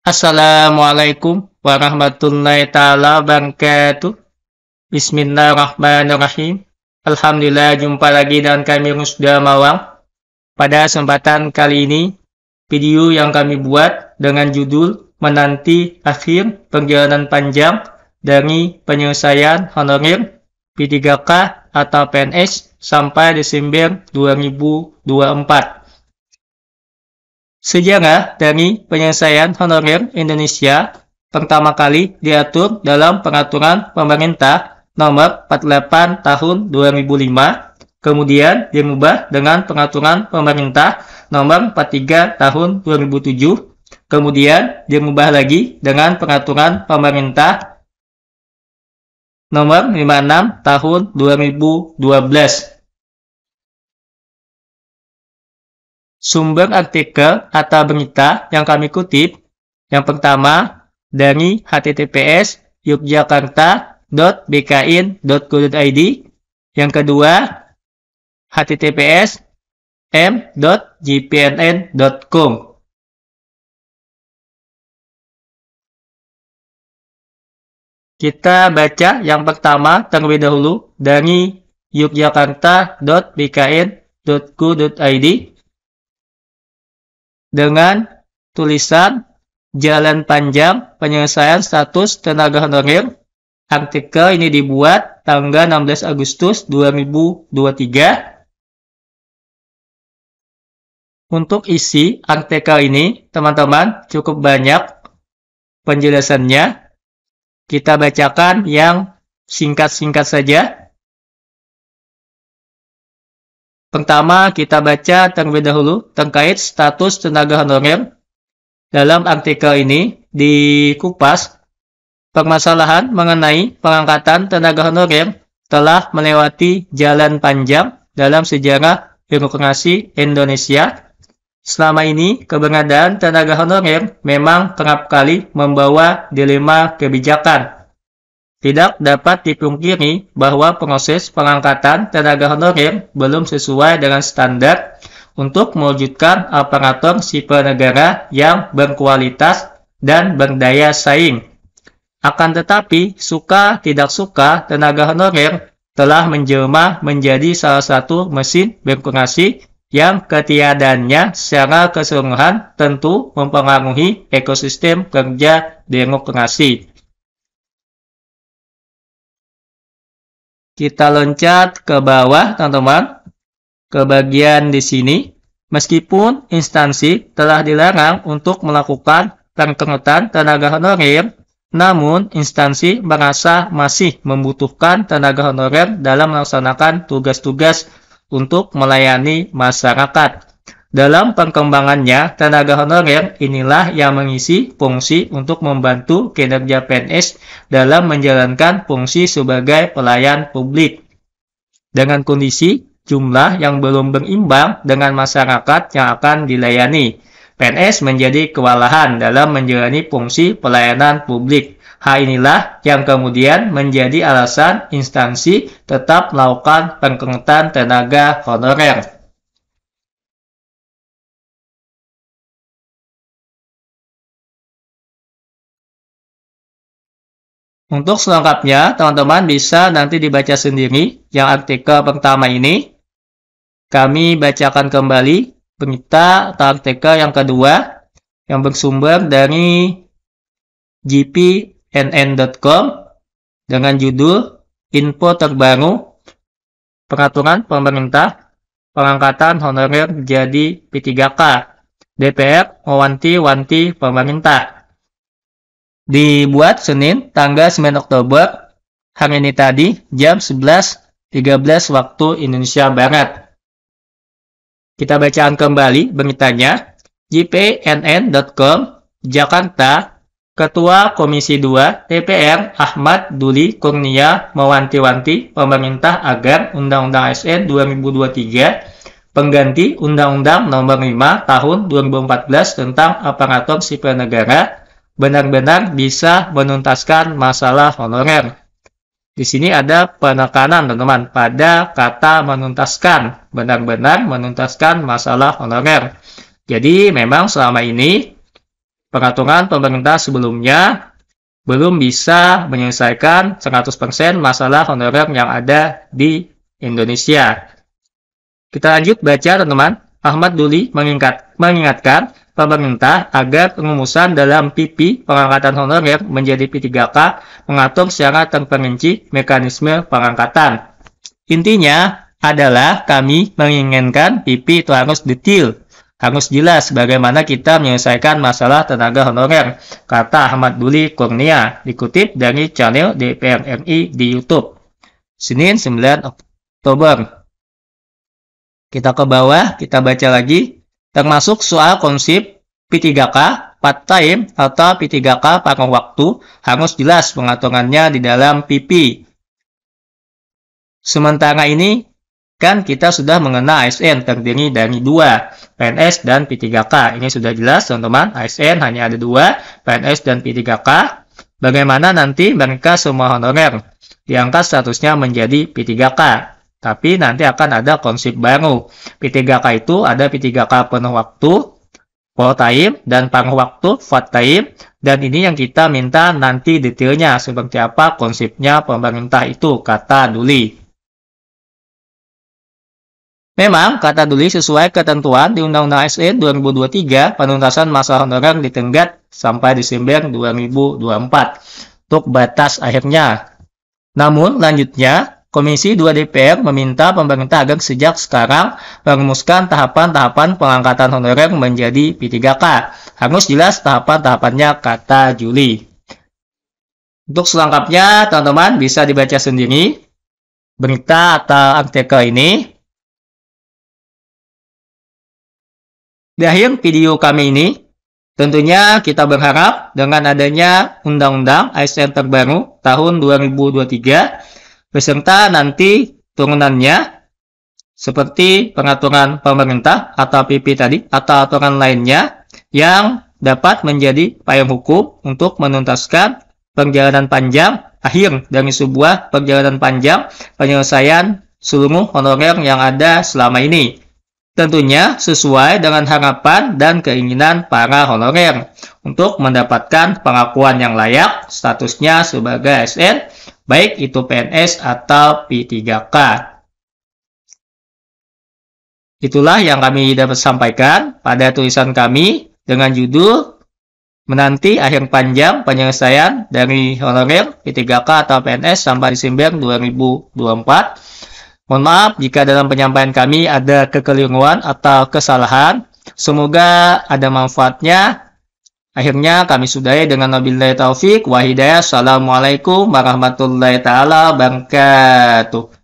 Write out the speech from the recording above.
Assalamualaikum warahmatullahi taala wabarakatuh. Bismillahirrahmanirrahim. Alhamdulillah jumpa lagi dengan kami Rusda Mawang Pada kesempatan kali ini, video yang kami buat dengan judul Menanti Akhir Perjalanan Panjang dari Penyelesaian honorir P3K atau PNS sampai Desember 2024. Sejarah ya, dari penyelesaian honorer Indonesia pertama kali diatur dalam Peraturan Pemerintah Nomor 48 Tahun 2005, kemudian dirubah dengan Peraturan Pemerintah Nomor 43 Tahun 2007, kemudian dirubah lagi dengan Peraturan Pemerintah Nomor 56 Tahun 2012. sumber artikel atau berita yang kami kutip. Yang pertama dari https yogyakarta.bkin.go.id. Yang kedua https m.jpnn.com. Kita baca yang pertama terlebih dahulu dari yogyakarta.bkn.go.id dengan tulisan jalan panjang penyelesaian status tenaga honorer. Artikel ini dibuat tanggal 16 Agustus 2023. Untuk isi artikel ini, teman-teman, cukup banyak penjelasannya. Kita bacakan yang singkat-singkat saja. Pertama, kita baca terlebih dahulu terkait status tenaga honorer. Dalam artikel ini dikupas permasalahan mengenai pengangkatan tenaga honorer telah melewati jalan panjang dalam sejarah demokrasi Indonesia. Selama ini, keberadaan tenaga honorer memang kerap kali membawa dilema kebijakan tidak dapat dipungkiri bahwa proses pengangkatan tenaga honorer belum sesuai dengan standar untuk mewujudkan aparatur sipil negara yang berkualitas dan berdaya saing. Akan tetapi, suka tidak suka tenaga honorer telah menjelma menjadi salah satu mesin birokrasi yang ketiadaannya secara keseluruhan tentu mempengaruhi ekosistem kerja demokrasi. Kita loncat ke bawah, teman-teman. Ke bagian di sini. Meskipun instansi telah dilarang untuk melakukan pengkernetan tenaga honorer, namun instansi merasa masih membutuhkan tenaga honorer dalam melaksanakan tugas-tugas untuk melayani masyarakat. Dalam perkembangannya, tenaga honorer inilah yang mengisi fungsi untuk membantu kinerja PNS dalam menjalankan fungsi sebagai pelayan publik. Dengan kondisi jumlah yang belum berimbang dengan masyarakat yang akan dilayani, PNS menjadi kewalahan dalam menjalani fungsi pelayanan publik. Hal inilah yang kemudian menjadi alasan instansi tetap melakukan pengangkatan tenaga honorer. Untuk selengkapnya, teman-teman bisa nanti dibaca sendiri yang artikel pertama ini. Kami bacakan kembali berita atau artikel yang kedua yang bersumber dari gpnn.com dengan judul Info Terbaru Peraturan Pemerintah Pengangkatan Honorer Jadi P3K DPR mewanti-wanti pemerintah dibuat Senin tanggal 9 Oktober hari ini tadi jam 11.13 waktu Indonesia Barat. Kita bacaan kembali beritanya. JPNN.com Jakarta Ketua Komisi 2 DPR Ahmad Duli Kurnia mewanti-wanti pemerintah agar Undang-Undang ASN 2023 pengganti Undang-Undang Nomor 5 Tahun 2014 tentang Aparatur Sipil Negara benar-benar bisa menuntaskan masalah honorer. Di sini ada penekanan teman-teman pada kata menuntaskan, benar-benar menuntaskan masalah honorer. Jadi memang selama ini peraturan pemerintah sebelumnya belum bisa menyelesaikan 100% masalah honorer yang ada di Indonesia. Kita lanjut baca teman-teman. Ahmad Duli mengingat, mengingatkan pemerintah agar pengumusan dalam PP pengangkatan honorer menjadi P3K mengatur secara terperinci mekanisme pengangkatan. Intinya adalah kami menginginkan PP itu harus detail, harus jelas bagaimana kita menyelesaikan masalah tenaga honorer, kata Ahmad Duli Kurnia, dikutip dari channel DPR RI di YouTube. Senin 9 Oktober. Kita ke bawah, kita baca lagi termasuk soal konsep P3K part time atau P3K paruh waktu harus jelas pengaturannya di dalam PP. Sementara ini kan kita sudah mengenal ASN terdiri dari dua, PNS dan P3K. Ini sudah jelas teman-teman, ASN hanya ada dua, PNS dan P3K. Bagaimana nanti mereka semua honorer diangkat statusnya menjadi P3K? Tapi nanti akan ada konsep baru. P3K itu ada P3K penuh waktu, full time, dan penuh waktu, full time. Dan ini yang kita minta nanti detailnya seperti apa konsepnya pemerintah itu, kata Duli. Memang, kata Duli sesuai ketentuan di Undang-Undang ASN 2023, penuntasan masa honorer ditenggat sampai Desember 2024 untuk batas akhirnya. Namun, lanjutnya, Komisi 2 DPR meminta pemerintah agar sejak sekarang merumuskan tahapan-tahapan pengangkatan honorer menjadi P3K. Harus jelas tahapan-tahapannya, kata Juli. Untuk selengkapnya, teman-teman bisa dibaca sendiri berita atau artikel ini. Di akhir video kami ini, tentunya kita berharap dengan adanya Undang-Undang ASN terbaru tahun 2023 beserta nanti turunannya seperti pengaturan pemerintah atau PP tadi atau aturan lainnya yang dapat menjadi payung hukum untuk menuntaskan perjalanan panjang akhir dari sebuah perjalanan panjang penyelesaian seluruh honorer yang ada selama ini. Tentunya sesuai dengan harapan dan keinginan para honorer untuk mendapatkan pengakuan yang layak statusnya sebagai ASN, baik itu PNS atau P3K. Itulah yang kami dapat sampaikan pada tulisan kami dengan judul menanti akhir panjang penyelesaian dari honorer P3K atau PNS sampai Desember 2024 Mohon maaf jika dalam penyampaian kami ada kekeliruan atau kesalahan. Semoga ada manfaatnya. Akhirnya kami sudahi dengan wabillahi taufik wa hidayah. Assalamualaikum warahmatullahi taala wabarakatuh.